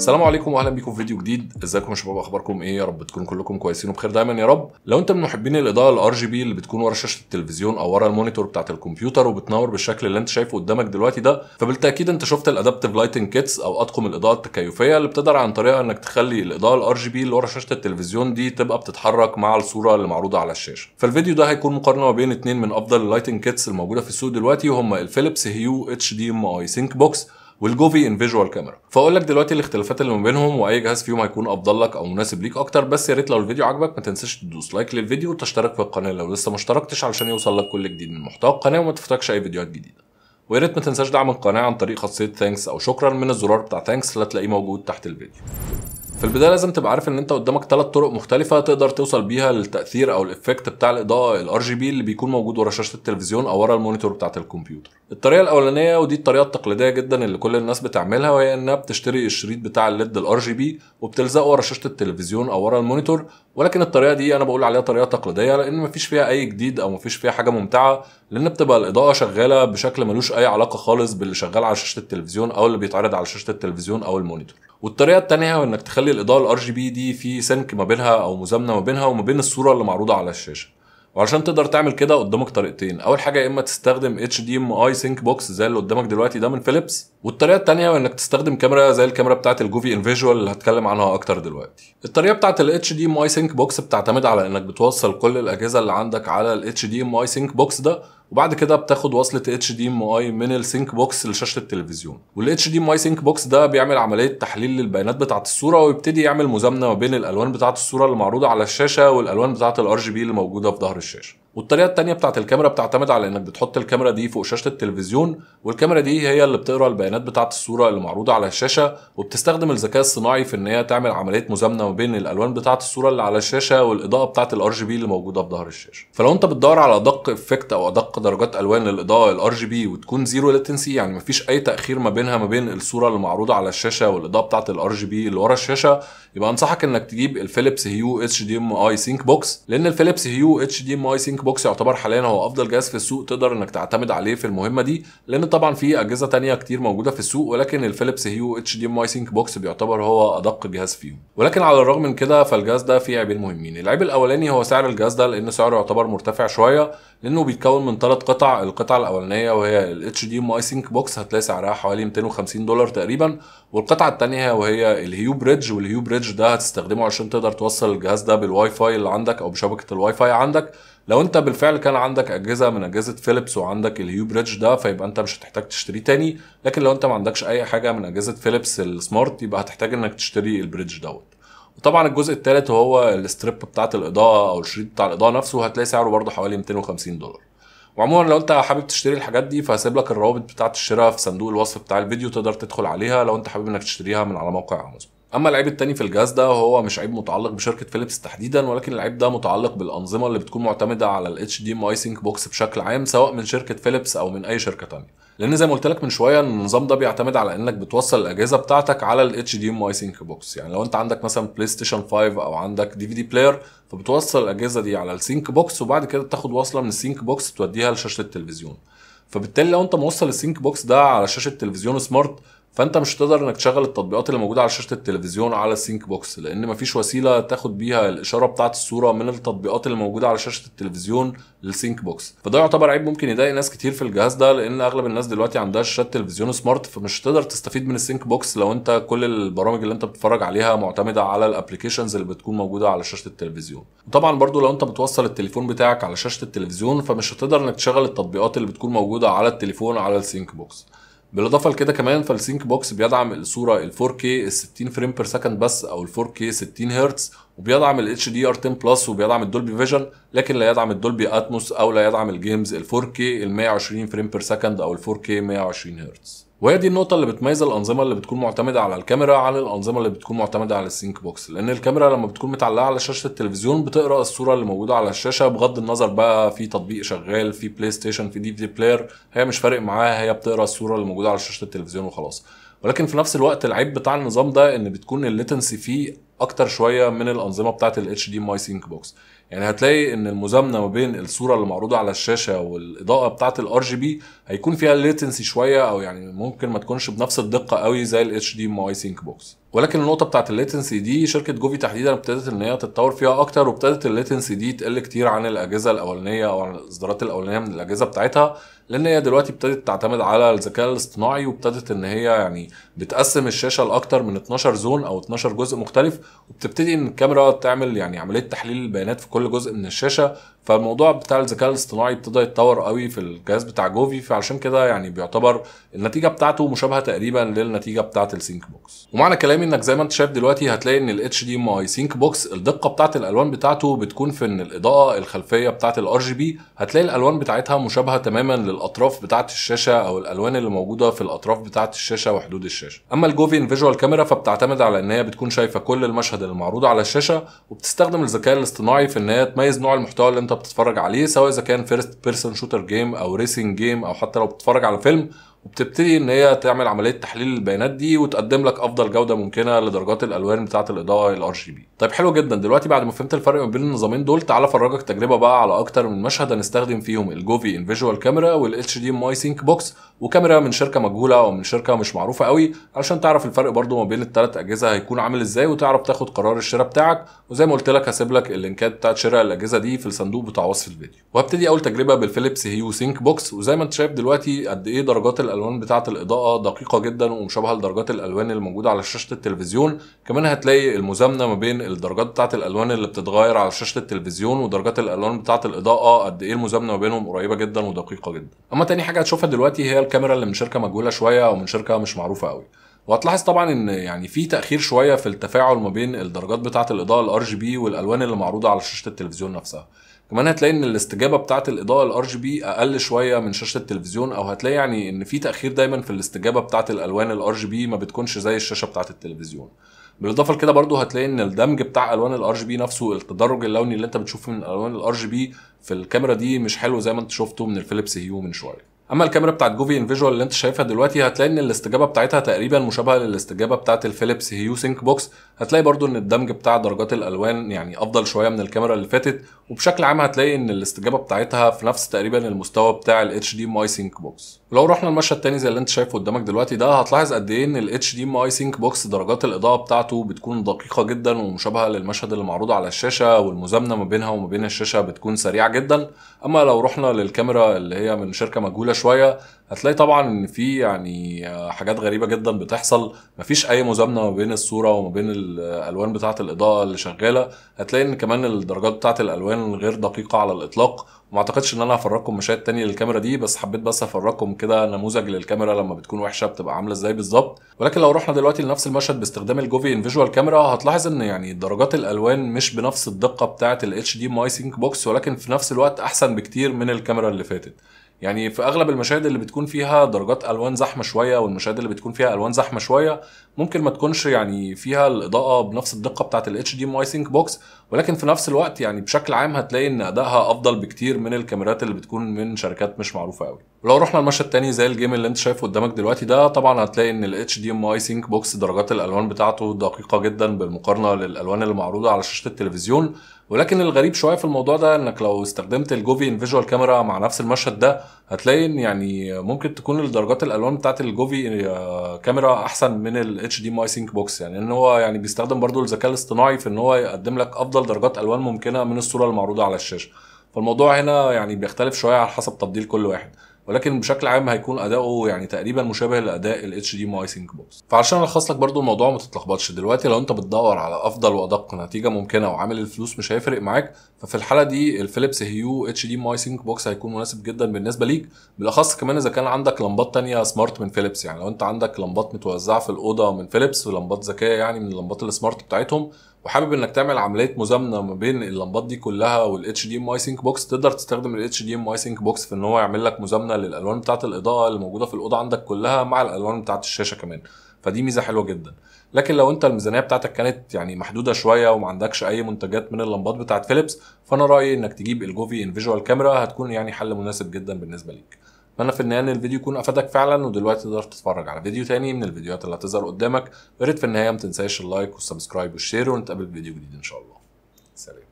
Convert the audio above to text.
السلام عليكم واهلا بيكم في فيديو جديد ازيكم يا شباب اخباركم ايه يا رب تكونوا كلكم كويسين وبخير دايما يا رب لو انت من محبين الاضاءه الار جي بي اللي بتكون ورا شاشه التلفزيون او ورا المونيتور بتاعت الكمبيوتر وبتنور بالشكل اللي انت شايفه قدامك دلوقتي ده فبالتاكيد انت شفت الادابتيف لايتنج كيتس او اطقم الاضاءه التكيفيه اللي بتقدر عن طريقها انك تخلي الاضاءه الار جي بي اللي ورا شاشه التلفزيون دي تبقى بتتحرك مع الصوره اللي معروضه على الشاشه فالفيديو ده هيكون مقارنه ما بين اثنين من افضل اللايتنج كيتس الموجوده في السوق دلوقتي وهم الفيليبس هيو اتش دي ام اي سينك بوكس والجوفي ان فيجوال كاميرا فاقول لك دلوقتي الاختلافات اللي ما بينهم واي جهاز فيهم هيكون افضل لك او مناسب ليك اكتر بس يا ريت لو الفيديو عجبك ما تنساش تدوس لايك للفيديو وتشترك في القناه لو لسه ما اشتركتش علشان يوصل لك كل جديد من محتوى القناه وما تفوتكش اي فيديوهات جديده ويا ريت ما تنساش دعم القناه عن طريق خاصيه ثانكس او شكرا من الزرار بتاع ثانكس اللي هتلاقيه موجود تحت الفيديو في البدايه لازم تبقى عارف ان انت قدامك ثلاث طرق مختلفه تقدر توصل بيها للتاثير او الافكت بتاع الاضاءه الار جي بي اللي بيكون موجود ورا شاشه التلفزيون او ورا المونيتور بتاعت الكمبيوتر الطريقه الاولانيه ودي الطريقه التقليديه جدا اللي كل الناس بتعملها وهي انها بتشتري الشريط بتاع الليد الار جي بي وبتلزقه ورا شاشه التلفزيون او ورا المونيتور ولكن الطريقه دي انا بقول عليها طريقه تقليديه لان مفيش فيها اي جديد او مفيش فيها حاجه ممتعه لان بتبقى الاضاءه شغاله بشكل ملوش اي علاقه خالص باللي شغال على شاشه التلفزيون او اللي بيتعرض على شاشه التلفزيون او المونيتور والطريقه الثانيه هو انك تخلي الاضاءه الار جي بي دي في سنك ما بينها او مزامنه ما بينها وما بين الصوره اللي معروضه على الشاشه وعشان تقدر تعمل كده قدامك طريقتين اول حاجه يا اما تستخدم اتش دي ام اي سينك بوكس زي اللي قدامك دلوقتي ده من فيليبس والطريقه الثانيه هو انك تستخدم كاميرا زي الكاميرا بتاعه الجوفي انفيجوال اللي هتكلم عنها اكتر دلوقتي الطريقه بتاعه الاتش دي ام اي سينك بوكس بتعتمد على انك بتوصل كل الاجهزه اللي عندك على الاتش دي ام اي سينك بوكس ده وبعد كده بتاخد وصله اتش دي ام اي من السينك بوكس لشاشه التلفزيون والاتش دي ام اي سينك بوكس ده بيعمل عمليه تحليل للبيانات بتاعه الصوره ويبتدي يعمل مزامنه ما بين الالوان بتاعه الصوره اللي معروضه على الشاشه والالوان بتاعه الار جي بي اللي موجوده في ظهر الشاشه والطريقه الثانيه بتاعت الكاميرا بتعتمد على انك بتحط الكاميرا دي فوق شاشه التلفزيون والكاميرا دي هي اللي بتقرا البيانات بتاعه الصوره اللي معروضه على الشاشه وبتستخدم الذكاء الصناعي في ان هي تعمل عمليه مزامنه ما بين الالوان بتاعه الصوره اللي على الشاشه والاضاءه بتاعه الار جي بي اللي موجوده في ظهر الشاشه فلو انت بتدور على ادق افكت او ادق درجات الوان للاضاءه الار جي بي وتكون زيرو لاتنسي يعني مفيش اي تاخير ما بينها ما بين الصوره اللي معروضه على الشاشه والاضاءه بتاعه الار جي بي اللي ورا الشاشه يبقى انصحك انك تجيب الفيليبس هيو اتش دي ام اي سينك بوكس لان الفيليبس هيو اتش دي ام اي سينك ثينك بوكس يعتبر حاليا هو افضل جهاز في السوق تقدر انك تعتمد عليه في المهمه دي لان طبعا في اجهزه تانية كتير موجوده في السوق ولكن الفيليبس هيو اتش دي ام اي ثينك بوكس بيعتبر هو ادق جهاز فيهم ولكن على الرغم من كده فالجهاز ده فيه عيبين مهمين العيب الاولاني هو سعر الجهاز ده لان سعره يعتبر مرتفع شويه لانه بيتكون من ثلاث قطع القطعه الاولانيه وهي الاتش دي ام اي ثينك بوكس هتلاقي سعرها حوالي 250 دولار تقريبا والقطعه الثانيه وهي الهيو بريدج والهيو بريدج ده هتستخدمه عشان تقدر توصل الجهاز ده بالواي فاي اللي عندك او بشبكه الواي فاي عندك لو انت بالفعل كان عندك اجهزه من اجهزه فيليبس وعندك الهيو بريدج ده فيبقى انت مش هتحتاج تشتريه تاني لكن لو انت ما عندكش اي حاجه من اجهزه فيليبس السمارت يبقى هتحتاج انك تشتري البريدج دوت وطبعا الجزء الثالث وهو الستريب بتاعه الاضاءه او الشريط بتاع الاضاءه نفسه هتلاقي سعره برده حوالي 250 دولار وعموما لو انت حابب تشتري الحاجات دي فهسيب لك الروابط بتاعه الشراء في صندوق الوصف بتاع الفيديو تقدر تدخل عليها لو انت حابب انك تشتريها من على موقع امازون اما العيب التاني في الجهاز ده هو مش عيب متعلق بشركه فيليبس تحديدا ولكن العيب ده متعلق بالانظمه اللي بتكون معتمده على الاتش دي ام سينك بوكس بشكل عام سواء من شركه فيليبس او من اي شركه تانية لان زي ما قلت لك من شويه النظام ده بيعتمد على انك بتوصل الاجهزه بتاعتك على الاتش دي ام سينك بوكس يعني لو انت عندك مثلا بلاي ستيشن 5 او عندك دي في دي بلاير فبتوصل الاجهزه دي على السينك بوكس وبعد كده بتاخد وصله من السينك بوكس توديها لشاشه التلفزيون فبالتالي لو انت موصل السينك بوكس ده على شاشه تلفزيون سمارت فانت مش هتقدر انك تشغل التطبيقات اللي موجوده على شاشه التلفزيون على السينك بوكس لان مفيش وسيله تاخد بيها الاشاره بتاعه الصوره من التطبيقات اللي موجوده على شاشه التلفزيون للسينك بوكس فده يعتبر عيب ممكن يضايق ناس كتير في الجهاز ده لان اغلب الناس دلوقتي عندها شاشات تلفزيون سمارت فمش هتقدر تستفيد من السينك بوكس لو انت كل البرامج اللي انت بتتفرج عليها معتمده على الابلكيشنز اللي بتكون موجوده على شاشه التلفزيون وطبعا برضو لو انت بتوصل التليفون بتاعك على شاشه التلفزيون فمش هتقدر انك تشغل التطبيقات اللي بتكون موجوده على التليفون على السينك بوكس بالاضافه لكده كمان فالسينك بوكس بيدعم الصوره ال 4K 60 فريم بير سكند بس او ال 4K 60 هرتز وبيدعم ال HDR 10 بلس وبيدعم الدولبي فيجن لكن لا يدعم الدولبي اتموس او لا يدعم الجيمز ال 4K ال 120 فريم بير سكند او ال 4K 120 هرتز وهي دي النقطه اللي بتميز الانظمه اللي بتكون معتمده على الكاميرا عن الانظمه اللي بتكون معتمده على السينك بوكس لان الكاميرا لما بتكون متعلقه على شاشه التلفزيون بتقرا الصوره اللي موجوده على الشاشه بغض النظر بقى في تطبيق شغال في بلاي ستيشن في دي في دي بلاير هي مش فارق معاها هي بتقرا الصوره اللي موجوده على شاشه التلفزيون وخلاص ولكن في نفس الوقت العيب بتاع النظام ده ان بتكون الليتنسي فيه اكتر شويه من الانظمه بتاعه الاتش دي ماي سينك بوكس يعني هتلاقي ان المزامنه ما بين الصوره اللي معروضه على الشاشه والاضاءه بتاعه الار جي بي هيكون فيها ليتنسي شويه او يعني ممكن ما تكونش بنفس الدقه قوي زي الاتش دي مع اي سينك بوكس ولكن النقطه بتاعه الليتنسي دي شركه جوفي تحديدا ابتدت ان هي تتطور فيها اكتر وابتدت الليتنسي دي تقل كتير عن الاجهزه الاولانيه او عن الاصدارات الاولانيه من الاجهزه بتاعتها لان هي دلوقتي ابتدت تعتمد على الذكاء الاصطناعي وابتدت ان هي يعني بتقسم الشاشه لاكتر من 12 زون او 12 جزء مختلف وبتبتدي ان الكاميرا تعمل يعني عمليه تحليل البيانات في كل جزء من الشاشه فالموضوع بتاع الذكاء الاصطناعي ابتدى يتطور قوي في الجهاز بتاع جوفي فعشان كده يعني بيعتبر النتيجه بتاعته مشابهه تقريبا للنتيجه بتاعه السينك بوكس ومعنى كلامي انك زي ما انت شايف دلوقتي هتلاقي ان الاتش دي ام اي سينك بوكس الدقه بتاعه الالوان بتاعته بتكون في ان الاضاءه الخلفيه بتاعه الار جي بي هتلاقي الالوان بتاعتها مشابهه تماما للاطراف بتاعه الشاشه او الالوان اللي موجوده في الاطراف بتاعه الشاشه وحدود الشاشه اما الجوفي فيجوال كاميرا فبتعتمد على ان هي بتكون شايفه كل المشهد المعروض على الشاشه وبتستخدم الذكاء الاصطناعي في ان هي تميز نوع المحتوى اللي انت بتتفرج عليه سواء اذا كان فيرست بيرسون شوتر جيم او ريسنج جيم او حتى لو بتتفرج على فيلم وبتبتدي ان هي تعمل عمليه تحليل البيانات دي وتقدم لك افضل جوده ممكنه لدرجات الالوان بتاعه الاضاءه الار جي بي طيب حلو جدا دلوقتي بعد ما فهمت الفرق ما بين النظامين دول تعالى افرجك تجربه بقى على اكتر من مشهد هنستخدم فيهم الجوفي ان فيجوال كاميرا والاتش دي ماي سينك بوكس وكاميرا من شركه مجهوله او من شركه مش معروفه قوي علشان تعرف الفرق برضو ما بين الثلاث اجهزه هيكون عامل ازاي وتعرف تاخد قرار الشراء بتاعك وزي ما قلت لك هسيب لك اللينكات بتاعت شراء الاجهزه دي في الصندوق بتاع وصف الفيديو وهبتدي اول تجربه بالفيليبس هيو سينك بوكس وزي ما انت شايف دلوقتي قد ايه درجات الالوان بتاعه الاضاءه دقيقه جدا ومشابهه لدرجات الالوان اللي موجوده على شاشه التلفزيون كمان هتلاقي المزامنه ما بين الدرجات بتاعه الالوان اللي بتتغير على شاشه التلفزيون ودرجات الالوان بتاعه الاضاءه قد ايه المزامنه ما بينهم قريبه جدا ودقيقه جدا اما تاني حاجه هتشوفها دلوقتي هي الكاميرا اللي من شركه مجهوله شويه او من شركه مش معروفه قوي وهتلاحظ طبعا ان يعني في تاخير شويه في التفاعل ما بين الدرجات بتاعه الاضاءه الار جي بي والالوان اللي معروضه على شاشه التلفزيون نفسها كمان هتلاقي ان الاستجابه بتاعه الاضاءه الار جي بي اقل شويه من شاشه التلفزيون او هتلاقي يعني ان في تاخير دايما في الاستجابه بتاعه الالوان الار جي بي ما بتكونش زي الشاشه بتاعه التلفزيون بالاضافه لكده برضو هتلاقي ان الدمج بتاع الوان الار جي بي نفسه التدرج اللوني اللي انت بتشوفه من الوان الار جي بي في الكاميرا دي مش حلو زي ما انت شفته من الفيليبس هيو من شويه اما الكاميرا بتاعت جوفي انفيجوال اللي انت شايفها دلوقتي هتلاقي ان الاستجابه بتاعتها تقريبا مشابهه للاستجابه بتاعت الفيليبس هيو سينك بوكس هتلاقي برضو ان الدمج بتاع درجات الالوان يعني افضل شويه من الكاميرا اللي فاتت وبشكل عام هتلاقي ان الاستجابه بتاعتها في نفس تقريبا المستوى بتاع الاتش دي ماي سينك بوكس ولو رحنا المشهد الثاني زي اللي انت شايفه قدامك دلوقتي ده هتلاحظ قد ايه ان الاتش دي ماي سينك بوكس درجات الاضاءه بتاعته بتكون دقيقه جدا ومشابهه للمشهد اللي معروض على الشاشه والمزامنه ما بينها وما بين الشاشه بتكون سريعه جدا اما لو رحنا للكاميرا اللي هي من شركه مجهوله شويه هتلاقي طبعا ان في يعني آه، حاجات غريبه جدا بتحصل مفيش اي مزامنه ما بين الصوره وما بين الالوان بتاعه الاضاءه اللي شغاله هتلاقي ان كمان الدرجات بتاعه الالوان غير دقيقه على الاطلاق وما اعتقدش ان انا هفرجكم مشاهد تانية للكاميرا دي بس حبيت بس افرجكم كده نموذج للكاميرا لما بتكون وحشه بتبقى عامله ازاي بالظبط ولكن لو رحنا دلوقتي لنفس المشهد باستخدام الجوفي ان فيجوال كاميرا هتلاحظ ان يعني درجات الالوان مش بنفس الدقه بتاعه الاتش دي ماي سينك بوكس ولكن في نفس الوقت احسن بكتير من الكاميرا اللي فاتت يعني في اغلب المشاهد اللي بتكون فيها درجات الوان زحمه شويه والمشاهد اللي بتكون فيها الوان زحمه شويه ممكن ما تكونش يعني فيها الاضاءه بنفس الدقه بتاعه الاتش دي ام اي سينك بوكس ولكن في نفس الوقت يعني بشكل عام هتلاقي ان ادائها افضل بكتير من الكاميرات اللي بتكون من شركات مش معروفه قوي ولو رحنا المشهد الثاني زي الجيم اللي انت شايفه قدامك دلوقتي ده طبعا هتلاقي ان الاتش دي ام اي سينك بوكس درجات الالوان بتاعته دقيقه جدا بالمقارنه للالوان اللي معروضه على شاشه التلفزيون ولكن الغريب شويه في الموضوع ده انك لو استخدمت الجوفي فيجوال كاميرا مع نفس المشهد ده هتلاقي ان يعني ممكن تكون الدرجات الالوان بتاعت الجوفي كاميرا آه، احسن من الاتش دي ماي سينك بوكس يعني ان هو يعني بيستخدم برضو الذكاء الاصطناعي في ان هو يقدم لك افضل درجات الوان ممكنه من الصوره المعروضه على الشاشه فالموضوع هنا يعني بيختلف شويه على حسب تفضيل كل واحد ولكن بشكل عام هيكون اداؤه يعني تقريبا مشابه لاداء الاتش دي ماي سينك بوكس فعشان الخص لك برضو الموضوع ما تتلخبطش دلوقتي لو انت بتدور على افضل وادق نتيجه ممكنه وعامل الفلوس مش هيفرق معاك ففي الحاله دي الفيليبس هيو اتش دي ماي سينك بوكس هيكون مناسب جدا بالنسبه ليك بالاخص كمان اذا كان عندك لمبات تانية سمارت من فيليبس يعني لو انت عندك لمبات متوزعه في الاوضه من فيليبس ولمبات ذكيه يعني من اللمبات السمارت بتاعتهم وحابب انك تعمل عمليه مزامنه ما بين اللمبات دي كلها والاتش دي ام اي سينك بوكس تقدر تستخدم الاتش دي ام اي سينك بوكس في ان هو يعمل لك مزامنه للالوان بتاعه الاضاءه اللي موجوده في الاوضه عندك كلها مع الالوان بتاعه الشاشه كمان فدي ميزه حلوه جدا لكن لو انت الميزانيه بتاعتك كانت يعني محدوده شويه وما عندكش اي منتجات من اللمبات بتاعه فيليبس فانا رايي انك تجيب الجوفي ان فيجوال كاميرا هتكون يعني حل مناسب جدا بالنسبه ليك اتمنى في النهايه ان الفيديو يكون افادك فعلا ودلوقتي تقدر تتفرج على فيديو تاني من الفيديوهات اللي هتظهر قدامك ويا ريت في النهايه ما تنساش اللايك والسبسكرايب والشير ونتقابل في فيديو جديد ان شاء الله سلام